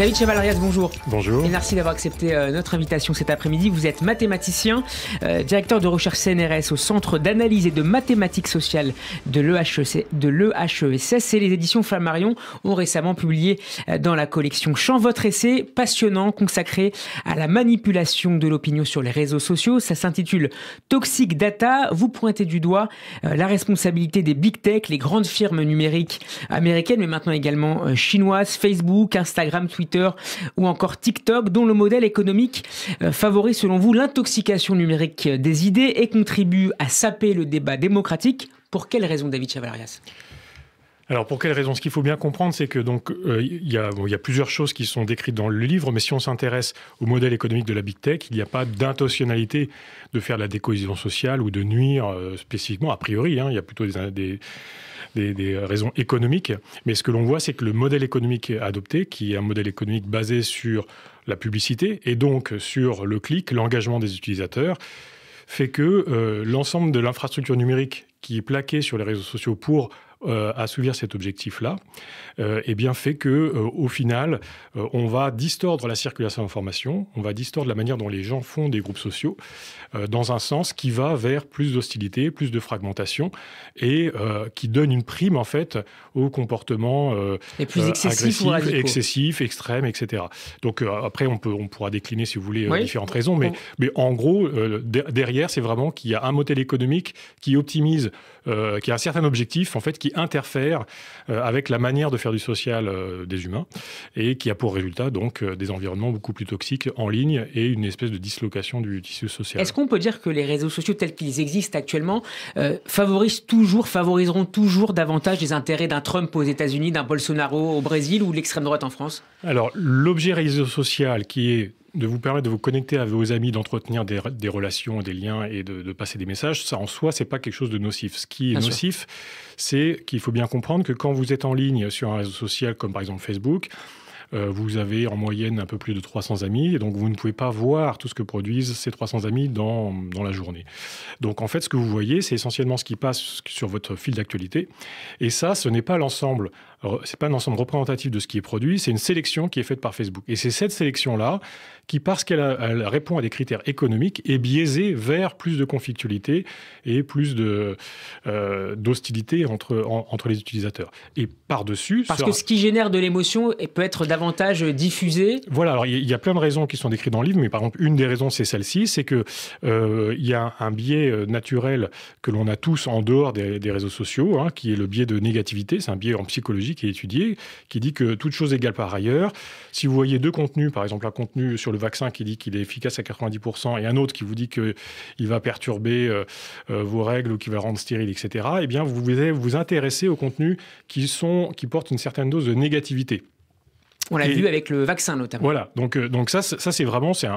David Chevalrias, bonjour. Bonjour. Et merci d'avoir accepté euh, notre invitation cet après-midi. Vous êtes mathématicien, euh, directeur de recherche CNRS au Centre d'analyse et de mathématiques sociales de l'EHESS. E et les éditions Flammarion ont récemment publié euh, dans la collection Chant votre essai, passionnant, consacré à la manipulation de l'opinion sur les réseaux sociaux. Ça s'intitule Toxic Data. Vous pointez du doigt la responsabilité des big tech, les grandes firmes numériques américaines, mais maintenant également chinoises, Facebook, Instagram, Twitter ou encore TikTok, dont le modèle économique euh, favorise selon vous l'intoxication numérique des idées et contribue à saper le débat démocratique. Pour quelles raisons, David Chavalarias alors pour quelles raison? Ce qu'il faut bien comprendre, c'est que donc euh, il y, a plusieurs choses qui sont décrites dans le livre, mais si on s'intéresse au modèle économique de la big tech, il n'y a pas d'intentionnalité de faire de la décohésion sociale ou de nuire euh, spécifiquement. A priori, hein, il y a plutôt des des, raisons économiques. Mais ce que l'on voit, c'est que le modèle économique adopté, qui est un modèle économique basé sur la publicité et donc sur le clic, l'engagement des utilisateurs, fait que euh, l'ensemble de l'infrastructure numérique qui est plaquée sur les réseaux sociaux pour euh, assouvir cet objectif-là, euh, eh bien fait que euh, au final, euh, on va distordre la circulation d'informations, on va distordre la manière dont les gens font des groupes sociaux euh, dans un sens qui va vers plus d'hostilité, plus de fragmentation et qui donne une prime en fait au comportement excessif, agressif, excessif, extrême, etc. Donc après, on peut, on pourra décliner si vous voulez différentes raisons, mais, mais en gros, derrière, c'est vraiment qu'il y a un modèle économique qui optimise, qui a un certain objectif en fait qui interfère euh, avec la manière de faire du social euh, des humains et qui a pour résultat donc euh, des environnements beaucoup plus toxiques en ligne et une espèce de dislocation du tissu social. Est-ce qu'on peut dire que les réseaux sociaux tels qu'ils existent actuellement favorisent toujours, favoriseront toujours davantage les intérêts d'un Trump aux États-Unis, d'un Bolsonaro au Brésil ou l'extrême droite en France Alors l'objet réseau social qui est de vous permettre de vous connecter avec vos amis, d'entretenir des, des, relations, des liens et de, passer des messages, ça en soi, c'est pas quelque chose de nocif. Ce qui est nocif, c'est qu'il faut bien comprendre que quand vous êtes en ligne sur un réseau social comme par exemple Facebook, euh, vous avez en moyenne un peu plus de 300 amis, et donc vous ne pouvez pas voir tout ce que produisent ces 300 amis dans, dans la journée. Donc en fait, ce que vous voyez, c'est essentiellement ce qui passe sur votre fil d'actualité, et ça, ce n'est pas l'ensemble. Ce c'est pas un ensemble représentatif de ce qui est produit, c'est une sélection qui est faite par Facebook. Et c'est cette sélection-là qui, parce qu'elle répond à des critères économiques, est biaisée vers plus de conflictualité et plus de euh, d'hostilité entre entre les utilisateurs. Et par-dessus, parce que ce qui génère de l'émotion peut être davantage diffusé. Voilà. Alors, il y, a plein de raisons qui sont décrites dans le livre, mais par exemple, une des raisons, c'est celle-ci, c'est que euh, il y a un biais euh, naturel que l'on a tous en dehors des, des réseaux sociaux, hein, qui est le biais de négativité. C'est un biais en psychologie qui est étudié, qui dit que toute chose égale par ailleurs. Si vous voyez deux contenus, par exemple un contenu sur le vaccin qui dit qu'il est efficace à 90% et un autre qui vous dit qu'il va perturber euh, euh, vos règles ou qui va rendre stérile, etc., eh bien vous vous intéresser aux contenus qui, sont, qui portent une certaine dose de négativité. On l'a vu avec le vaccin notamment. Voilà, donc, euh, donc ça, ça c'est vraiment c'est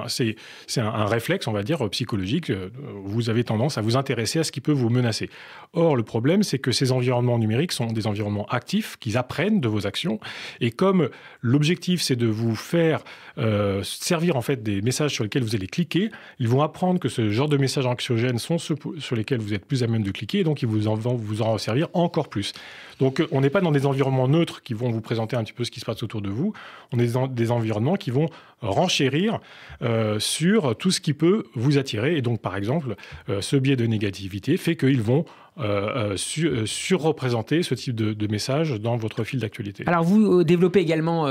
un, réflexe, on va dire, psychologique. Euh, vous avez tendance à vous intéresser à ce qui peut vous menacer. Or, le problème, c'est que ces environnements numériques sont des environnements actifs, qu'ils apprennent de vos actions. Et comme l'objectif, c'est de vous faire euh, servir en fait des messages sur lesquels vous allez cliquer, ils vont apprendre que ce genre de messages anxiogènes sont ceux sur lesquels vous êtes plus à même de cliquer, donc ils vous en, vont vous en servir encore plus. Donc, on n'est pas dans des environnements neutres qui vont vous présenter un petit peu ce qui se passe autour de vous on est dans des environnements qui vont renchérir euh, sur tout ce qui peut vous attirer. Et donc, par exemple, euh, ce biais de négativité fait qu'ils vont euh, euh surreprésenter ce type de, message dans votre fil d'actualité. Alors vous développez également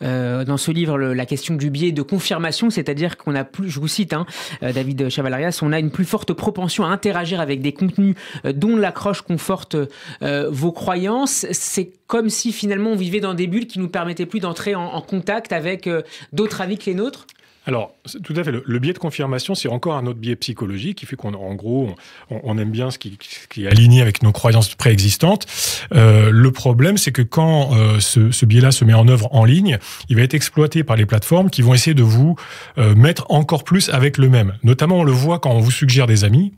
dans ce livre la question du biais de confirmation, c'est-à-dire qu'on a plus, je vous cite hein, David Chavalarias, on a une plus forte propension à interagir avec des contenus dont l'accroche conforte vos croyances. C'est comme si finalement on vivait dans des bulles qui nous permettaient plus d'entrer en, en, contact avec d'autres avis que les nôtres. Alors, tout à fait. Le, biais de confirmation, c'est encore un autre biais psychologique qui fait qu'on, en gros, on, aime bien ce qui, est aligné avec nos croyances préexistantes. Euh, le problème, c'est que quand euh, ce, biais-là se met en œuvre en ligne, il va être exploité par les plateformes qui vont essayer de vous euh, mettre encore plus avec le même. Notamment, on le voit quand on vous suggère des amis.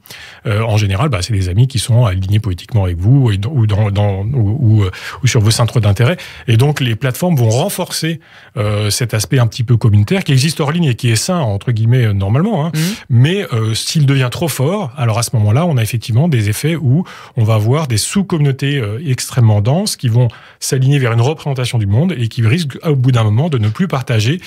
en général, bah, c'est des amis qui sont alignés politiquement avec vous ou, dans, ou, sur vos centres d'intérêt. Et donc, les plateformes vont renforcer cet aspect un petit peu communautaire qui existe hors ligne qui est sain, entre guillemets, euh, normalement. Hein. Mhm. Mais euh, s'il devient trop fort, alors à ce moment-là, on a effectivement des effets où on va avoir des sous-communautés euh, extrêmement denses qui vont s'aligner vers une représentation du monde et qui risquent, au bout d'un moment, de ne plus partager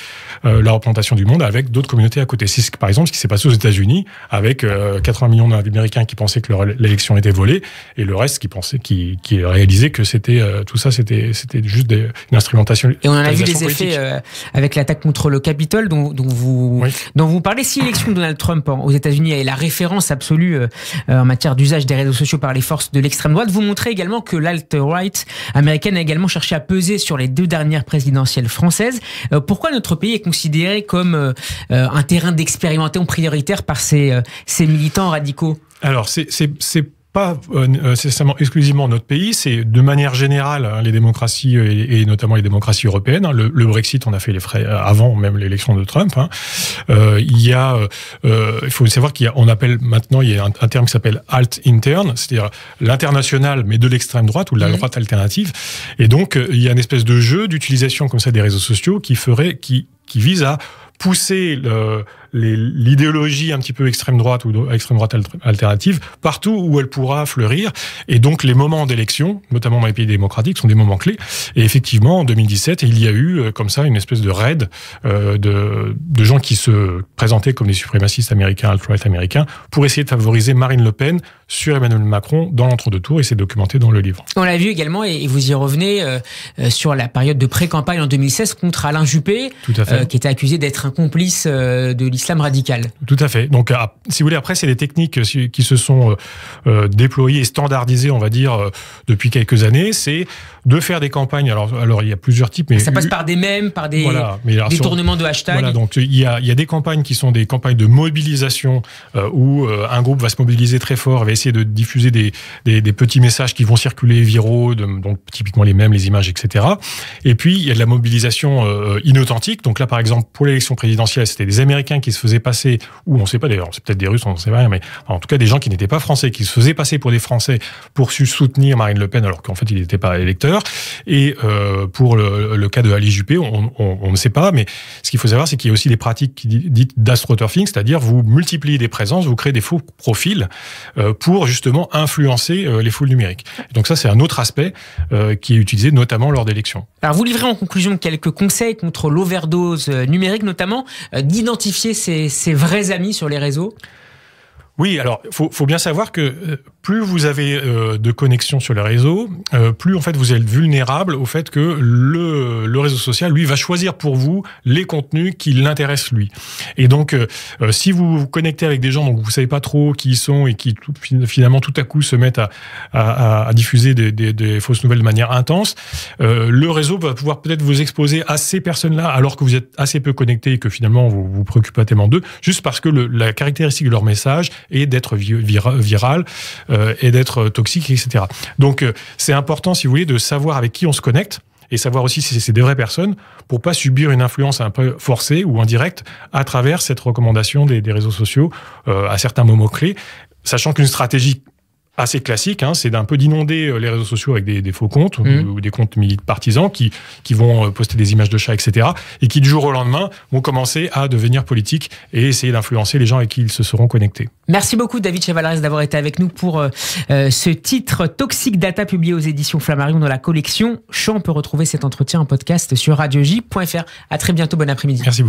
la représentation du monde avec d'autres communautés à côté. C'est par exemple ce qui s'est passé aux États-Unis avec 80 millions d'Américains qui pensaient que l'élection était volée et le reste qui pensait, qui, qui réalisait que c'était tout ça, c'était c'était juste des, une instrumentation. Et on a vu les effets avec l'attaque contre le Capitole dont, dont vous vous dont vous parlez. Si l'élection de Donald Trump aux États-Unis est la référence absolue euh, euh, en matière d'usage des réseaux sociaux par les forces de l'extrême droite, vous montrez également que l'alt-right américaine a également cherché à peser sur les deux dernières présidentielles françaises. Euh, pourquoi notre pays est considéré comme un terrain d'expérimentation prioritaire par ces, ces militants radicaux Alors, c'est pas euh, euh, nécessairement exclusivement notre pays, c'est de manière générale hein, les démocraties euh, et, notamment les démocraties européennes. Hein. Le, Brexit, on a fait les frais avant même l'élection de Trump. Hein. il y a, il faut savoir qu'on appelle maintenant, il y a un, terme qui s'appelle alt interne, c'est-à-dire l'international, mais de l'extrême droite ou de la mmh. droite alternative. Et donc il y a une espèce de jeu d'utilisation comme ça des réseaux sociaux qui ferait, qui qui vise à pousser le, l'idéologie un petit peu extrême droite ou extrême droite alternative partout où elle pourra fleurir. Et donc les moments d'élection, notamment dans les pays démocratiques, sont des moments clés. Et effectivement, en 2017, il y a eu euh, comme ça une espèce de raid euh, de, de, gens qui se présentaient comme des suprémacistes américains, alt-right américains, pour essayer de favoriser Marine Le Pen sur Emmanuel Macron dans l'entre-deux tours. Et c'est documenté dans le livre. On l'a vu également, et vous y revenez, euh, sur la période de pré-campagne en 2016 contre Alain Juppé, qui était accusé d'être un complice de l'histoire radical. Tout à fait. Donc, euh, si vous voulez, après, c'est des techniques euh, qui se sont euh, déployées et standardisées, on va dire, depuis quelques années. C'est de faire des campagnes. Alors, alors, il y a plusieurs types. Mais ça passe par des mèmes, par des voilà, tournements de hashtags. Voilà, donc il y, a, des campagnes qui sont des campagnes de mobilisation où un groupe va se mobiliser très fort, va essayer de diffuser des, petits messages qui vont circuler viraux, donc typiquement les mêmes les images, etc. Et puis, il y a de la mobilisation inauthentique. Donc là, par exemple, pour l'élection présidentielle, c'était des Américains qui se faisaient passer, ou on ne sait pas d'ailleurs, c'est peut-être des Russes, on ne sait pas rien, mais en tout cas des gens qui n'étaient pas français, qui se faisaient passer pour des Français pour soutenir Marine Le Pen, alors qu'en fait il n'était pas électeur. Et euh, pour le, cas de Ali Juppé, on, ne sait pas, mais ce qu'il faut savoir, c'est qu'il y a aussi des pratiques dites d'astroturfing, c'est-à-dire vous multipliez des présences, vous créez des faux profils euh, pour justement influencer euh, les foules numériques. donc ça, c'est un autre aspect qui est utilisé notamment lors d'élections. Alors vous livrez en conclusion quelques conseils contre l'overdose numérique, notamment d'identifier ses, vrais amis sur les réseaux oui, alors faut, faut bien savoir que euh, plus vous avez euh, de connexions sur les réseaux, euh, plus en fait vous êtes vulnérable au fait que le, le, réseau social, lui, va choisir pour vous les contenus qui l'intéressent lui. Et donc, euh, si vous vous connectez avec des gens dont vous ne savez pas trop qui ils sont et qui finalement tout à coup se mettent à, à, à diffuser des, des, des, fausses nouvelles de manière intense, le réseau va pouvoir peut-être vous exposer à ces personnes-là alors que vous êtes assez peu connecté et que finalement vous vous préoccupez pas tellement d'eux, juste parce que le, la caractéristique de leur message est d'être viral. Euh, et d'être toxique, etc. Donc euh, c'est important, si vous voulez, de savoir avec qui on se connecte et savoir aussi si c'est des vraies personnes pour pas subir une influence un peu forcée ou indirecte à travers cette recommandation des, réseaux sociaux euh, à certains moments clés sachant qu'une stratégie assez classique, hein, c'est d'un peu d'inonder euh, les réseaux sociaux avec des, faux comptes ou, mmh. des comptes partisans qui, qui vont euh, poster des images de chats, etc. Et qui du jour au lendemain vont commencer à devenir politiques et essayer d'influencer les gens avec qui ils se seront connectés. Merci beaucoup David Chevalares d'avoir été avec nous pour euh, ce titre Toxic Data publié aux éditions Flammarion dans la collection Chant peut retrouver cet entretien en podcast sur radioj.fr. À très bientôt, bon après-midi. Merci beaucoup.